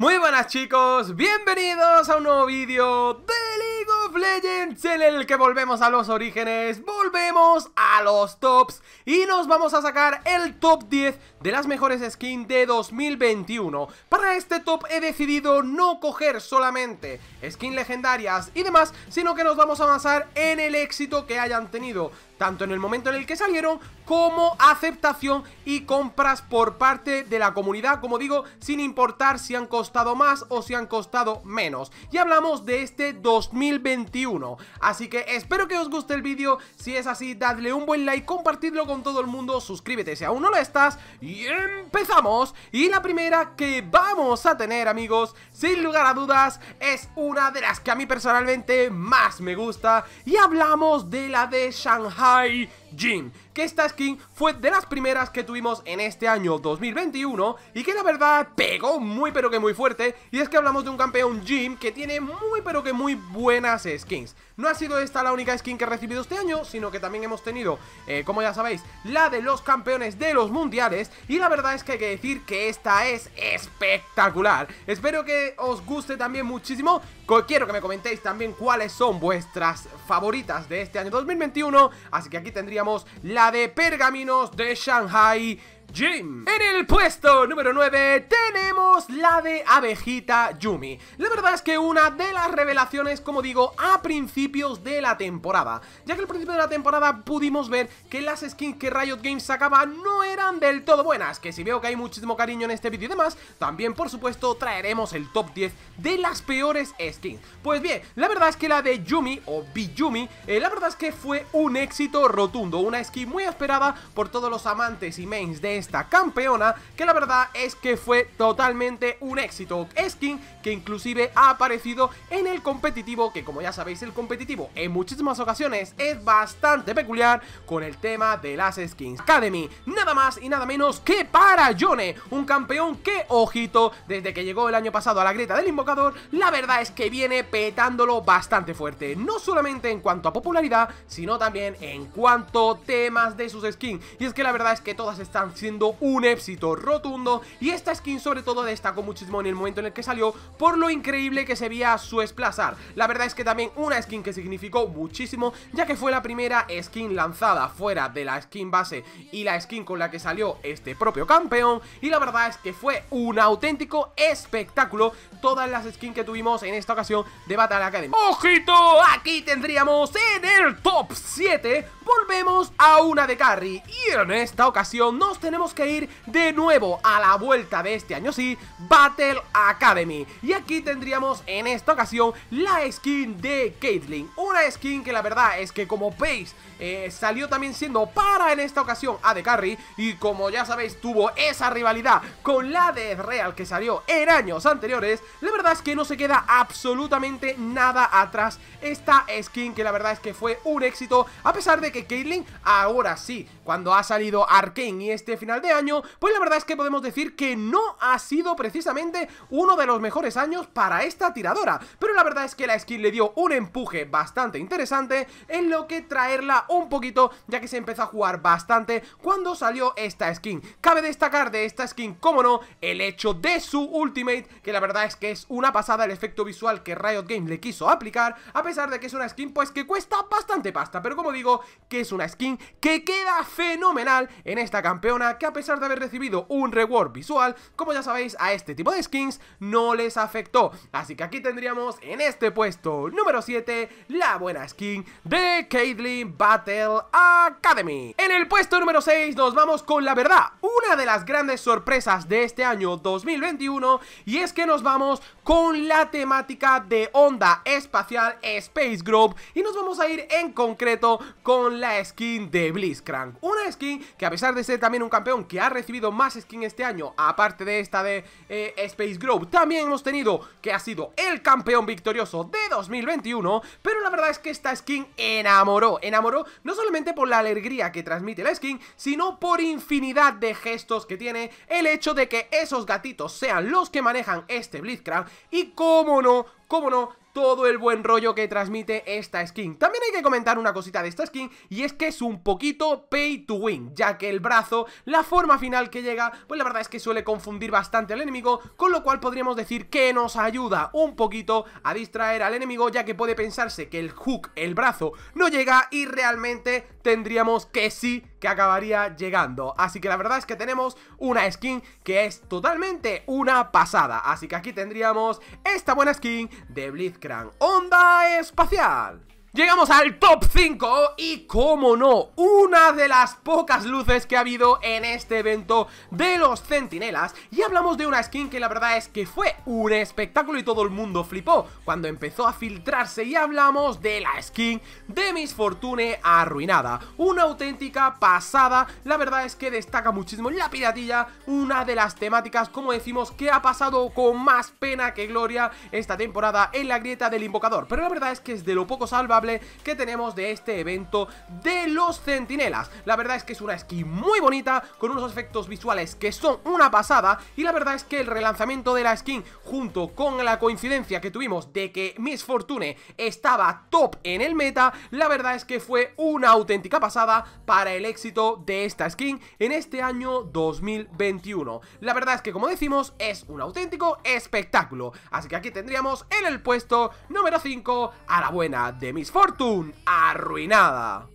Muy buenas chicos, bienvenidos a un nuevo vídeo de Legends en el que volvemos a los orígenes, volvemos a los tops y nos vamos a sacar el top 10 de las mejores skins de 2021. Para este top he decidido no coger solamente skins legendarias y demás, sino que nos vamos a basar en el éxito que hayan tenido, tanto en el momento en el que salieron como aceptación y compras por parte de la comunidad, como digo, sin importar si han costado más o si han costado menos. Y hablamos de este 2021 Así que espero que os guste el vídeo, si es así dadle un buen like, compartidlo con todo el mundo, suscríbete si aún no lo estás y empezamos. Y la primera que vamos a tener amigos, sin lugar a dudas, es una de las que a mí personalmente más me gusta y hablamos de la de Shanghai Jim, que esta skin fue de las primeras que tuvimos en este año 2021 y que la verdad pegó muy pero que muy fuerte y es que hablamos de un campeón Jim que tiene muy pero que muy buenas skins. No ha sido esta la única skin que he recibido este año, sino que también hemos tenido, eh, como ya sabéis, la de los campeones de los mundiales y la verdad es que hay que decir que esta es espectacular. Espero que os guste también muchísimo, quiero que me comentéis también cuáles son vuestras favoritas de este año 2021, así que aquí tendría la de Pergaminos de Shanghai en el puesto número 9 tenemos la de Abejita Yumi. La verdad es que una de las revelaciones, como digo, a principios de la temporada. Ya que al principio de la temporada pudimos ver que las skins que Riot Games sacaba no eran del todo buenas, que si veo que hay muchísimo cariño en este vídeo y demás, también por supuesto traeremos el top 10 de las peores skins. Pues bien, la verdad es que la de Yumi, o Bijumi, eh, la verdad es que fue un éxito rotundo, una skin muy esperada por todos los amantes y mains de esta campeona que la verdad es que fue totalmente un éxito. Skin que inclusive ha aparecido en el competitivo, que como ya sabéis el competitivo en muchísimas ocasiones es bastante peculiar con el tema de las skins. Academy, nada más y nada menos que para Yone, un campeón que, ojito, desde que llegó el año pasado a la grieta del invocador, la verdad es que viene petándolo bastante fuerte, no solamente en cuanto a popularidad, sino también en cuanto temas de sus skins. Y es que la verdad es que todas están siendo un éxito rotundo y esta skin sobre todo destacó muchísimo en el momento en el que salió por lo increíble que se veía su esplazar. La verdad es que también una skin que significó muchísimo ya que fue la primera skin lanzada fuera de la skin base y la skin con la que salió este propio campeón y la verdad es que fue un auténtico espectáculo todas las skins que tuvimos en esta ocasión de Battle Academy. ¡Ojito! Aquí tendríamos en el top 7 volvemos a una de carry y en esta ocasión nos tenemos que ir de nuevo a la vuelta de este año sí, Battle Academy y aquí tendríamos en esta ocasión la skin de Caitlyn, una skin que la verdad es que como veis eh, salió también siendo para en esta ocasión a de carry y como ya sabéis tuvo esa rivalidad con la de Real que salió en años anteriores, la verdad es que no se queda absolutamente nada atrás esta skin que la verdad es que fue un éxito a pesar de que ahora sí, cuando ha salido Arkane y este final de año, pues la verdad es que podemos decir que no ha sido precisamente uno de los mejores años para esta tiradora, pero la verdad es que la skin le dio un empuje bastante interesante en lo que traerla un poquito, ya que se empezó a jugar bastante cuando salió esta skin. Cabe destacar de esta skin, como no, el hecho de su ultimate, que la verdad es que es una pasada el efecto visual que Riot Games le quiso aplicar, a pesar de que es una skin pues que cuesta bastante pasta, pero como digo, que es una skin que queda fenomenal en esta campeona que a pesar de haber recibido un reward visual, como ya sabéis, a este tipo de skins no les afectó. Así que aquí tendríamos en este puesto número 7 la buena skin de Caitlyn Battle Academy. En el puesto número 6 nos vamos con la verdad, una de las grandes sorpresas de este año 2021 y es que nos vamos con la temática de onda espacial Space Group y nos vamos a ir en concreto con la skin de Blitzcrank. Una skin que a pesar de ser también un campeón que ha recibido más skin este año, aparte de esta de eh, Space Grove, también hemos tenido que ha sido el campeón victorioso de 2021, la verdad es que esta skin enamoró, enamoró no solamente por la alegría que transmite la skin, sino por infinidad de gestos que tiene, el hecho de que esos gatitos sean los que manejan este Blitzcraft. y cómo no, cómo no, todo el buen rollo que transmite esta skin. También hay que comentar una cosita de esta skin y es que es un poquito pay to win, ya que el brazo, la forma final que llega, pues la verdad es que suele confundir bastante al enemigo, con lo cual podríamos decir que nos ayuda un poquito a distraer al enemigo, ya que puede pensarse que el hook, el brazo, no llega y realmente tendríamos que sí que acabaría llegando. Así que la verdad es que tenemos una skin que es totalmente una pasada. Así que aquí tendríamos esta buena skin de Blitzcrank, Onda Espacial. Llegamos al top 5 y como no, una de las pocas luces que ha habido en este evento de los centinelas Y hablamos de una skin que la verdad es que fue un espectáculo y todo el mundo flipó cuando empezó a filtrarse Y hablamos de la skin de Miss Fortune arruinada, una auténtica pasada La verdad es que destaca muchísimo la piratilla, una de las temáticas como decimos que ha pasado con más pena que gloria esta temporada en la grieta del invocador Pero la verdad es que es de lo poco salva que tenemos de este evento de los centinelas. La verdad es que es una skin muy bonita, con unos efectos visuales que son una pasada y la verdad es que el relanzamiento de la skin junto con la coincidencia que tuvimos de que Miss Fortune estaba top en el meta, la verdad es que fue una auténtica pasada para el éxito de esta skin en este año 2021. La verdad es que como decimos es un auténtico espectáculo, así que aquí tendríamos en el puesto número 5 a la buena de Miss Fortune arruinada.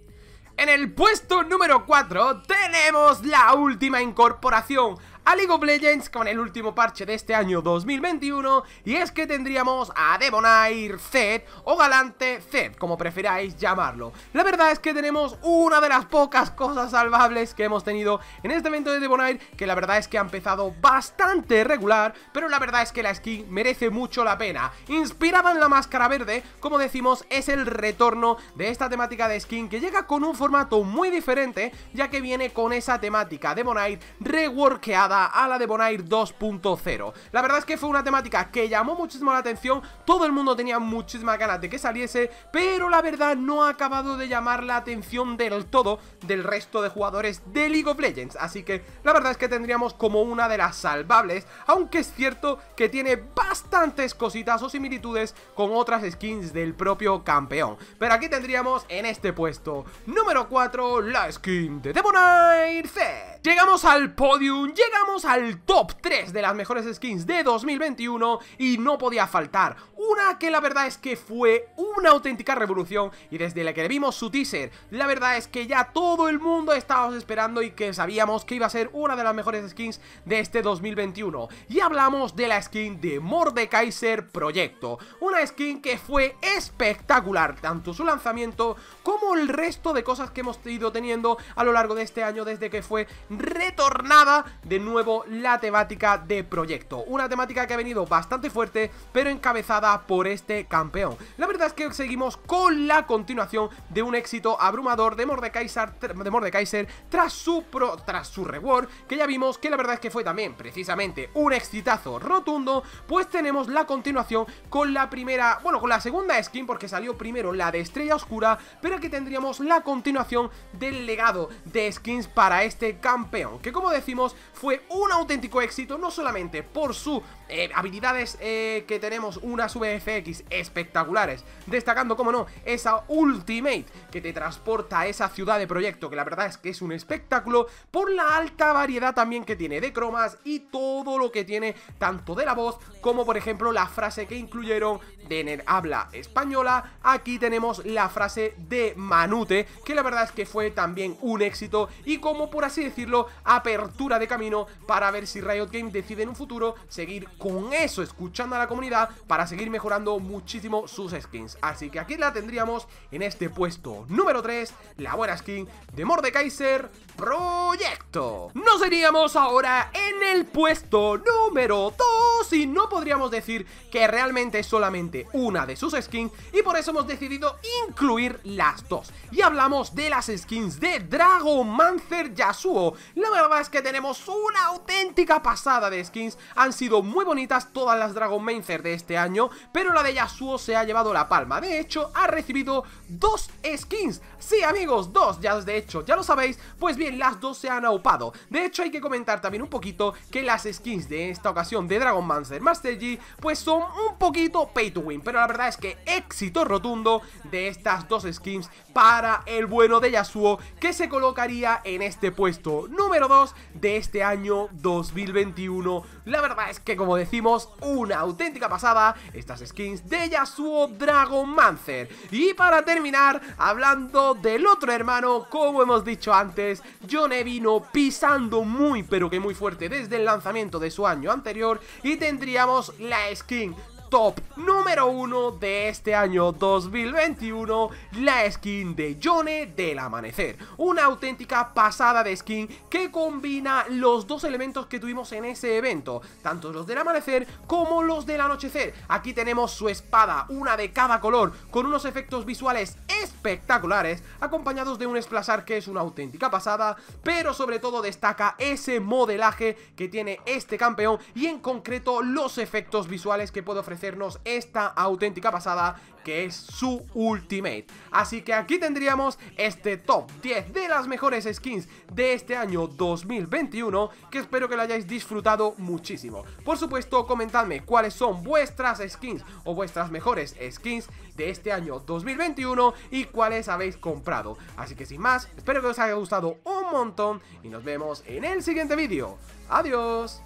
En el puesto número 4 tenemos la última incorporación a League of Legends con el último parche de este año 2021 y es que tendríamos a Debonair Zed o Galante Zed, como preferáis llamarlo. La verdad es que tenemos una de las pocas cosas salvables que hemos tenido en este evento de Debonair que la verdad es que ha empezado bastante regular, pero la verdad es que la skin merece mucho la pena. Inspirada en la máscara verde, como decimos, es el retorno de esta temática de skin que llega con un formato muy diferente ya que viene con esa temática Debonair reworkeada a la de Bonair 2.0. La verdad es que fue una temática que llamó muchísimo la atención, todo el mundo tenía muchísimas ganas de que saliese, pero la verdad no ha acabado de llamar la atención del todo del resto de jugadores de League of Legends, así que la verdad es que tendríamos como una de las salvables, aunque es cierto que tiene bastantes cositas o similitudes con otras skins del propio campeón. Pero aquí tendríamos en este puesto número 4 la skin de Bonair C. Llegamos al podium, llegamos al top 3 de las mejores skins de 2021 y no podía faltar una que la verdad es que fue una auténtica revolución y desde la que vimos su teaser, la verdad es que ya todo el mundo estábamos esperando y que sabíamos que iba a ser una de las mejores skins de este 2021. Y hablamos de la skin de Mordekaiser Proyecto, una skin que fue espectacular, tanto su lanzamiento como el resto de cosas que hemos ido teniendo a lo largo de este año desde que fue retornada de nuevo la temática de Proyecto. Una temática que ha venido bastante fuerte, pero encabezada por este campeón. La verdad es que seguimos con la continuación de un éxito abrumador de Mordekaiser, de Mordekaiser tras, su tras su reward, que ya vimos que la verdad es que fue también precisamente un exitazo rotundo, pues tenemos la continuación con la primera, bueno, con la segunda skin, porque salió primero la de Estrella Oscura, pero aquí tendríamos la continuación del legado de skins para este campeón, que como decimos fue un auténtico éxito, no solamente por sus eh, habilidades eh, que tenemos una sub FX espectaculares, destacando, como no, esa Ultimate que te transporta a esa ciudad de proyecto, que la verdad es que es un espectáculo por la alta variedad también que tiene de cromas y todo lo que tiene tanto de la voz como, por ejemplo, la frase que incluyeron de en el habla española. Aquí tenemos la frase de Manute, que la verdad es que fue también un éxito y como, por así decirlo, apertura de camino para ver si Riot Game decide en un futuro seguir con eso, escuchando a la comunidad para seguir mejorando muchísimo sus skins. Así que aquí la tendríamos en este puesto número 3, la buena skin de Mordekaiser Proyecto. Nos iríamos ahora en el puesto número 2 y no podríamos decir que realmente es solamente una de sus skins y por eso hemos decidido incluir las dos. Y hablamos de las skins de Dragon Mancer Yasuo. La verdad es que tenemos una auténtica pasada de skins, han sido muy bonitas todas las Dragon Mancer de este año, pero la de Yasuo se ha llevado la palma. De hecho, ha recibido dos skins. Sí, amigos, dos, ya de hecho, ya lo sabéis, pues bien, las dos se han aupado. De hecho, hay que comentar también un poquito que las skins de esta ocasión de Dragon Mancer Master G, pues son un poquito pay to win, pero la verdad es que éxito rotundo de estas dos skins para el bueno de Yasuo, que se colocaría en este puesto número 2 de este año 2021. La verdad es que, como decimos, una auténtica pasada skins de Yasuo Dragomancer. Y para terminar, hablando del otro hermano, como hemos dicho antes, Yone vino pisando muy pero que muy fuerte desde el lanzamiento de su año anterior y tendríamos la skin top número 1 de este año 2021 la skin de Johnny del Amanecer. Una auténtica pasada de skin que combina los dos elementos que tuvimos en ese evento, tanto los del amanecer como los del anochecer. Aquí tenemos su espada, una de cada color, con unos efectos visuales espectaculares, acompañados de un esplazar que es una auténtica pasada, pero sobre todo destaca ese modelaje que tiene este campeón y en concreto los efectos visuales que puede ofrecernos esta auténtica pasada que es su Ultimate. Así que aquí tendríamos este top 10 de las mejores skins de este año 2021, que espero que lo hayáis disfrutado muchísimo. Por supuesto, comentadme cuáles son vuestras skins o vuestras mejores skins de este año 2021 y cuáles habéis comprado. Así que sin más, espero que os haya gustado un montón y nos vemos en el siguiente vídeo. ¡Adiós!